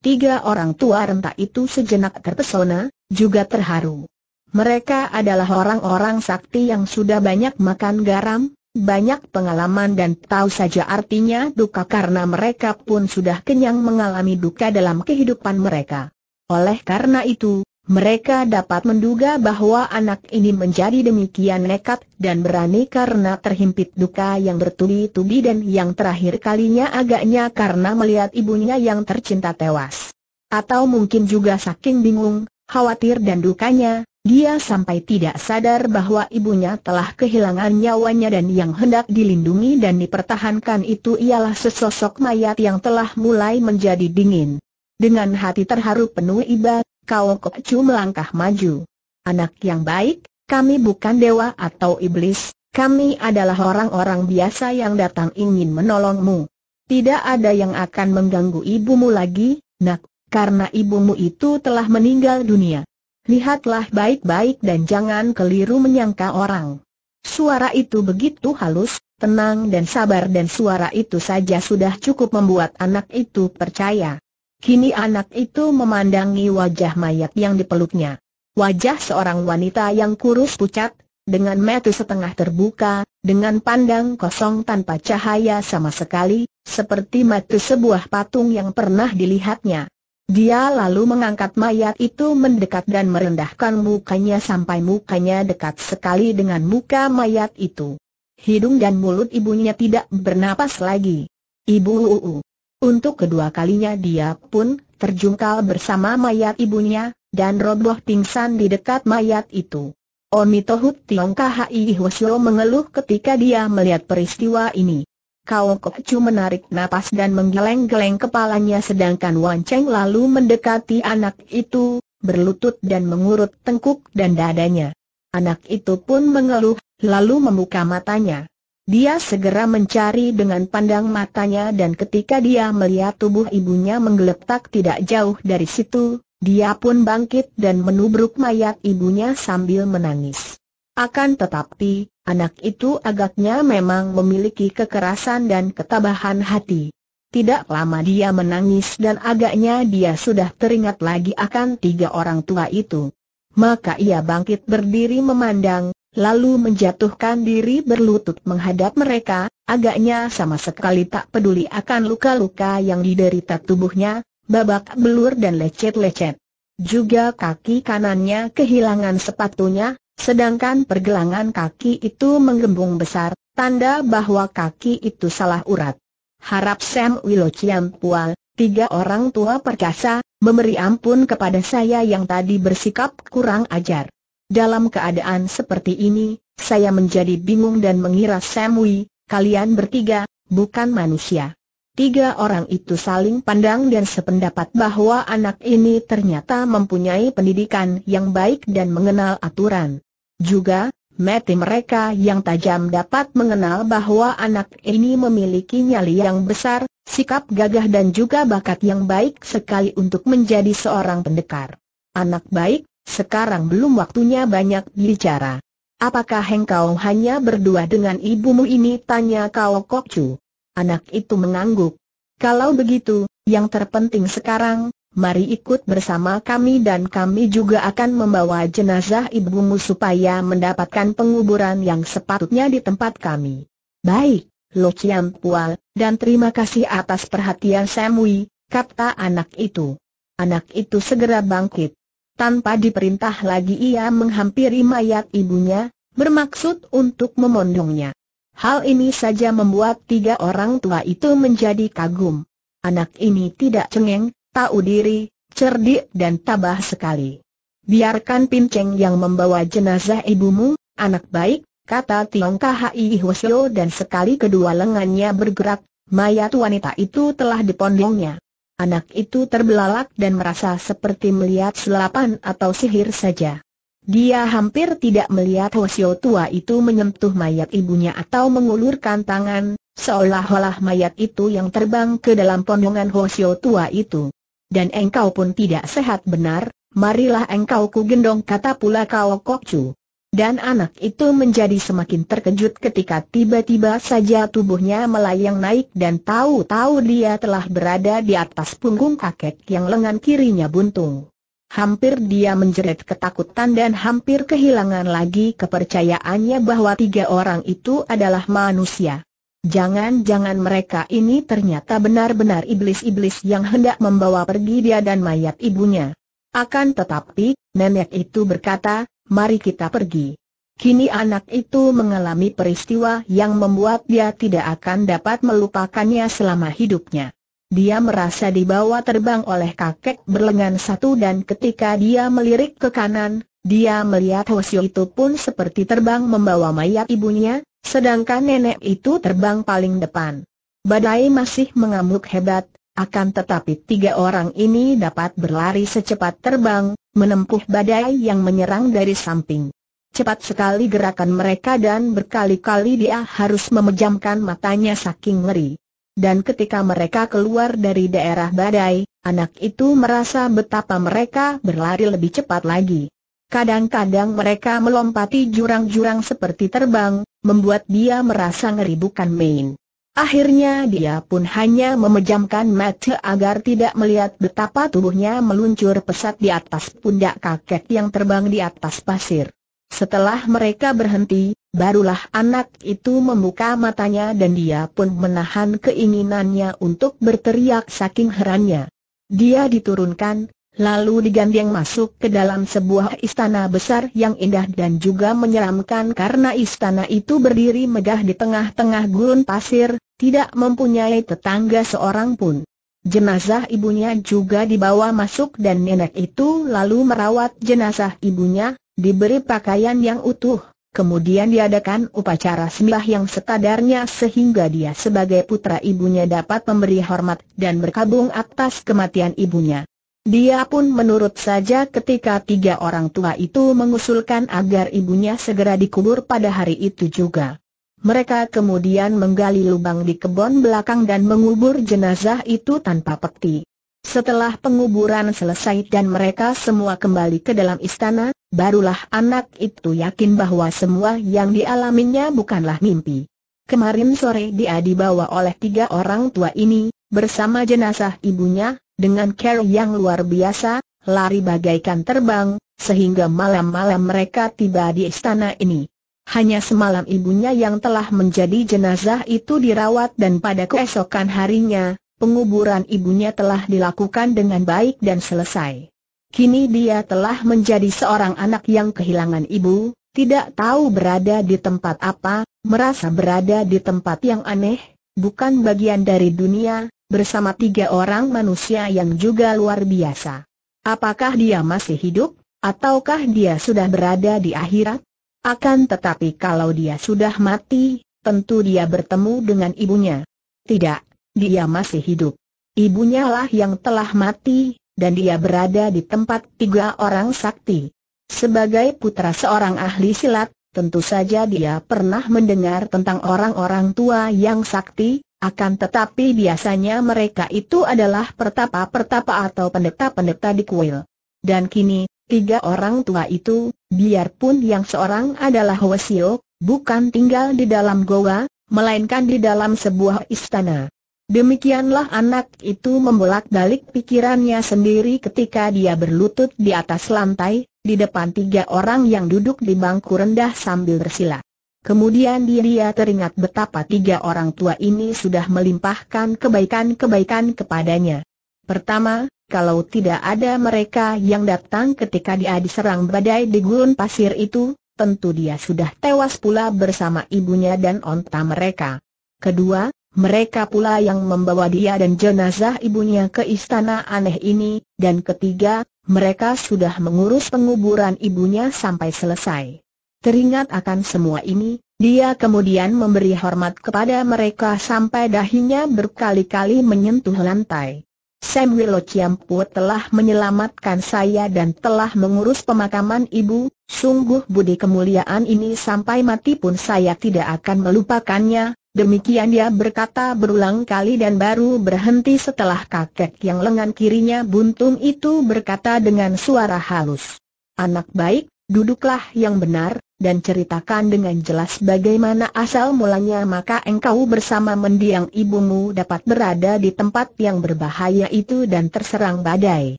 Tiga orang tua renta itu sejenak terpesona, juga terharu. Mereka adalah orang-orang sakti yang sudah banyak makan garam, banyak pengalaman dan tahu saja artinya duka karena mereka pun sudah kenyang mengalami duka dalam kehidupan mereka. Oleh karena itu, mereka dapat menduga bahwa anak ini menjadi demikian nekat dan berani karena terhimpit duka yang bertubi-tubi dan yang terakhir kalinya agaknya karena melihat ibunya yang tercinta tewas. Atau mungkin juga saking bingung, khawatir dan dukanya, dia sampai tidak sadar bahwa ibunya telah kehilangan nyawanya dan yang hendak dilindungi dan dipertahankan itu ialah sesosok mayat yang telah mulai menjadi dingin. Dengan hati terharu penuh iba, Kau kok Kokcu melangkah maju. Anak yang baik, kami bukan dewa atau iblis, kami adalah orang-orang biasa yang datang ingin menolongmu. Tidak ada yang akan mengganggu ibumu lagi, nak, karena ibumu itu telah meninggal dunia. Lihatlah baik-baik dan jangan keliru menyangka orang. Suara itu begitu halus, tenang dan sabar dan suara itu saja sudah cukup membuat anak itu percaya. Kini anak itu memandangi wajah mayat yang dipeluknya. Wajah seorang wanita yang kurus pucat, dengan mata setengah terbuka, dengan pandang kosong tanpa cahaya sama sekali, seperti mata sebuah patung yang pernah dilihatnya. Dia lalu mengangkat mayat itu mendekat dan merendahkan mukanya sampai mukanya dekat sekali dengan muka mayat itu. Hidung dan mulut ibunya tidak bernapas lagi. Ibu uu. Untuk kedua kalinya dia pun terjungkal bersama mayat ibunya, dan roboh pingsan di dekat mayat itu. Oni Tohut Tiong Kahai Hwasyo mengeluh ketika dia melihat peristiwa ini. Kau Kokcu menarik napas dan menggeleng-geleng kepalanya sedangkan Wan Cheng lalu mendekati anak itu, berlutut dan mengurut tengkuk dan dadanya. Anak itu pun mengeluh, lalu membuka matanya. Dia segera mencari dengan pandang matanya dan ketika dia melihat tubuh ibunya menggeletak tidak jauh dari situ, dia pun bangkit dan menubruk mayat ibunya sambil menangis. Akan tetapi, anak itu agaknya memang memiliki kekerasan dan ketabahan hati. Tidak lama dia menangis dan agaknya dia sudah teringat lagi akan tiga orang tua itu. Maka ia bangkit berdiri memandang, lalu menjatuhkan diri berlutut menghadap mereka, agaknya sama sekali tak peduli akan luka-luka yang diderita tubuhnya, babak belur dan lecet-lecet. Juga kaki kanannya kehilangan sepatunya, sedangkan pergelangan kaki itu menggembung besar, tanda bahwa kaki itu salah urat. Harap Sam Wilocian Pual, tiga orang tua perkasa, memberi ampun kepada saya yang tadi bersikap kurang ajar. Dalam keadaan seperti ini, saya menjadi bingung dan mengira Samui, kalian bertiga, bukan manusia. Tiga orang itu saling pandang dan sependapat bahwa anak ini ternyata mempunyai pendidikan yang baik dan mengenal aturan. Juga, mati mereka yang tajam dapat mengenal bahwa anak ini memiliki nyali yang besar, sikap gagah dan juga bakat yang baik sekali untuk menjadi seorang pendekar. Anak baik, sekarang belum waktunya banyak bicara. Apakah engkau hanya berdua dengan ibumu ini? Tanya Kau Kokcu. Anak itu mengangguk. Kalau begitu, yang terpenting sekarang, mari ikut bersama kami dan kami juga akan membawa jenazah ibumu supaya mendapatkan penguburan yang sepatutnya di tempat kami. Baik, Lo Pual, dan terima kasih atas perhatian Samui, kata anak itu. Anak itu segera bangkit. Tanpa diperintah lagi ia menghampiri mayat ibunya, bermaksud untuk memondongnya. Hal ini saja membuat tiga orang tua itu menjadi kagum. Anak ini tidak cengeng, tahu diri, cerdik dan tabah sekali. Biarkan pinceng yang membawa jenazah ibumu, anak baik, kata Tiong Kai Hwasyo dan sekali kedua lengannya bergerak, mayat wanita itu telah dipondongnya. Anak itu terbelalak dan merasa seperti melihat selapan atau sihir saja. Dia hampir tidak melihat Hosio tua itu menyentuh mayat ibunya atau mengulurkan tangan, seolah-olah mayat itu yang terbang ke dalam pondongan Hosio tua itu. Dan engkau pun tidak sehat benar, marilah engkau ku gendong kata pula kau Kokcu. Dan anak itu menjadi semakin terkejut ketika tiba-tiba saja tubuhnya melayang naik dan tahu-tahu dia telah berada di atas punggung kakek yang lengan kirinya buntung. Hampir dia menjerit ketakutan dan hampir kehilangan lagi kepercayaannya bahwa tiga orang itu adalah manusia. Jangan-jangan mereka ini ternyata benar-benar iblis-iblis yang hendak membawa pergi dia dan mayat ibunya. Akan tetapi, nenek itu berkata, mari kita pergi. Kini anak itu mengalami peristiwa yang membuat dia tidak akan dapat melupakannya selama hidupnya. Dia merasa dibawa terbang oleh kakek berlengan satu dan ketika dia melirik ke kanan, dia melihat Hosio itu pun seperti terbang membawa mayat ibunya, sedangkan nenek itu terbang paling depan. Badai masih mengamuk hebat, akan tetapi tiga orang ini dapat berlari secepat terbang, menempuh badai yang menyerang dari samping. Cepat sekali gerakan mereka dan berkali-kali dia harus memejamkan matanya saking ngeri. Dan ketika mereka keluar dari daerah badai, anak itu merasa betapa mereka berlari lebih cepat lagi. Kadang-kadang mereka melompati jurang-jurang seperti terbang, membuat dia merasa ngeri bukan main. Akhirnya dia pun hanya memejamkan mata agar tidak melihat betapa tubuhnya meluncur pesat di atas pundak kakek yang terbang di atas pasir. Setelah mereka berhenti, barulah anak itu membuka matanya dan dia pun menahan keinginannya untuk berteriak saking herannya. Dia diturunkan, Lalu digandeng masuk ke dalam sebuah istana besar yang indah dan juga menyeramkan karena istana itu berdiri megah di tengah-tengah gurun pasir, tidak mempunyai tetangga seorang pun. Jenazah ibunya juga dibawa masuk dan nenek itu lalu merawat jenazah ibunya, diberi pakaian yang utuh. Kemudian diadakan upacara sembah yang sekadarnya sehingga dia sebagai putra ibunya dapat memberi hormat dan berkabung atas kematian ibunya. Dia pun menurut saja ketika tiga orang tua itu mengusulkan agar ibunya segera dikubur pada hari itu juga. Mereka kemudian menggali lubang di kebun belakang dan mengubur jenazah itu tanpa peti. Setelah penguburan selesai dan mereka semua kembali ke dalam istana, barulah anak itu yakin bahwa semua yang dialaminya bukanlah mimpi. Kemarin sore dia dibawa oleh tiga orang tua ini, bersama jenazah ibunya, dengan care yang luar biasa, lari bagaikan terbang, sehingga malam-malam mereka tiba di istana ini. Hanya semalam ibunya yang telah menjadi jenazah itu dirawat dan pada keesokan harinya, penguburan ibunya telah dilakukan dengan baik dan selesai. Kini dia telah menjadi seorang anak yang kehilangan ibu, tidak tahu berada di tempat apa, merasa berada di tempat yang aneh, bukan bagian dari dunia, bersama tiga orang manusia yang juga luar biasa. Apakah dia masih hidup, ataukah dia sudah berada di akhirat? Akan tetapi kalau dia sudah mati, tentu dia bertemu dengan ibunya. Tidak, dia masih hidup. Ibunya lah yang telah mati, dan dia berada di tempat tiga orang sakti. Sebagai putra seorang ahli silat, tentu saja dia pernah mendengar tentang orang-orang tua yang sakti, akan tetapi biasanya mereka itu adalah pertapa-pertapa atau pendeta-pendeta di kuil. Dan kini, tiga orang tua itu, biarpun yang seorang adalah Hwasio, bukan tinggal di dalam goa, melainkan di dalam sebuah istana. Demikianlah anak itu membolak-balik pikirannya sendiri ketika dia berlutut di atas lantai, di depan tiga orang yang duduk di bangku rendah sambil bersila. Kemudian dia teringat betapa tiga orang tua ini sudah melimpahkan kebaikan-kebaikan kepadanya. Pertama, kalau tidak ada mereka yang datang ketika dia diserang badai di gurun pasir itu, tentu dia sudah tewas pula bersama ibunya dan onta mereka. Kedua, mereka pula yang membawa dia dan jenazah ibunya ke istana aneh ini, dan ketiga, mereka sudah mengurus penguburan ibunya sampai selesai. Teringat akan semua ini, dia kemudian memberi hormat kepada mereka sampai dahinya berkali-kali menyentuh lantai. Sam Wilo Chiampu telah menyelamatkan saya dan telah mengurus pemakaman ibu, sungguh budi kemuliaan ini sampai mati pun saya tidak akan melupakannya, demikian dia berkata berulang kali dan baru berhenti setelah kakek yang lengan kirinya buntung itu berkata dengan suara halus. Anak baik, duduklah yang benar, dan ceritakan dengan jelas bagaimana asal mulanya maka engkau bersama mendiang ibumu dapat berada di tempat yang berbahaya itu dan terserang badai.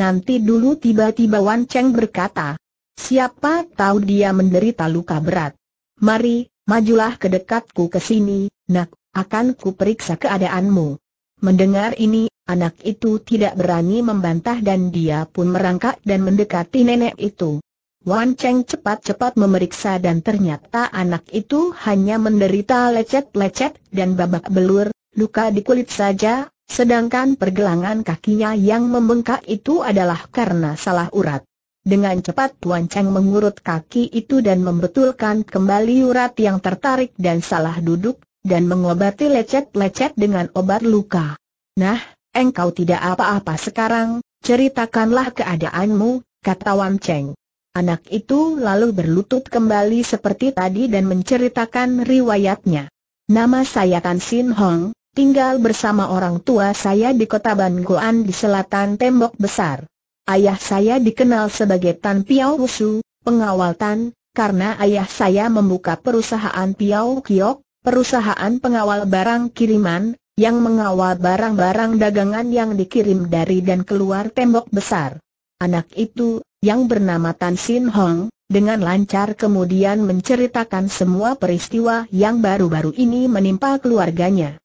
Nanti dulu tiba-tiba Wan Cheng berkata, siapa tahu dia menderita luka berat. Mari, majulah ke dekatku ke sini, nak, akan ku periksa keadaanmu. Mendengar ini, anak itu tidak berani membantah dan dia pun merangkak dan mendekati nenek itu. Wan Cheng cepat-cepat memeriksa dan ternyata anak itu hanya menderita lecet-lecet dan babak belur, luka di kulit saja, sedangkan pergelangan kakinya yang membengkak itu adalah karena salah urat. Dengan cepat Wan Cheng mengurut kaki itu dan membetulkan kembali urat yang tertarik dan salah duduk, dan mengobati lecet-lecet dengan obat luka. Nah, engkau tidak apa-apa sekarang, ceritakanlah keadaanmu, kata Wan Cheng. Anak itu lalu berlutut kembali seperti tadi dan menceritakan riwayatnya. Nama saya Kan Sin Hong, tinggal bersama orang tua saya di kota Bangoan di selatan tembok besar. Ayah saya dikenal sebagai Tan Piao Wusu, pengawal Tan, karena ayah saya membuka perusahaan Piao Kiok, perusahaan pengawal barang kiriman, yang mengawal barang-barang dagangan yang dikirim dari dan keluar tembok besar. Anak itu yang bernama Tan Sin Hong, dengan lancar kemudian menceritakan semua peristiwa yang baru-baru ini menimpa keluarganya.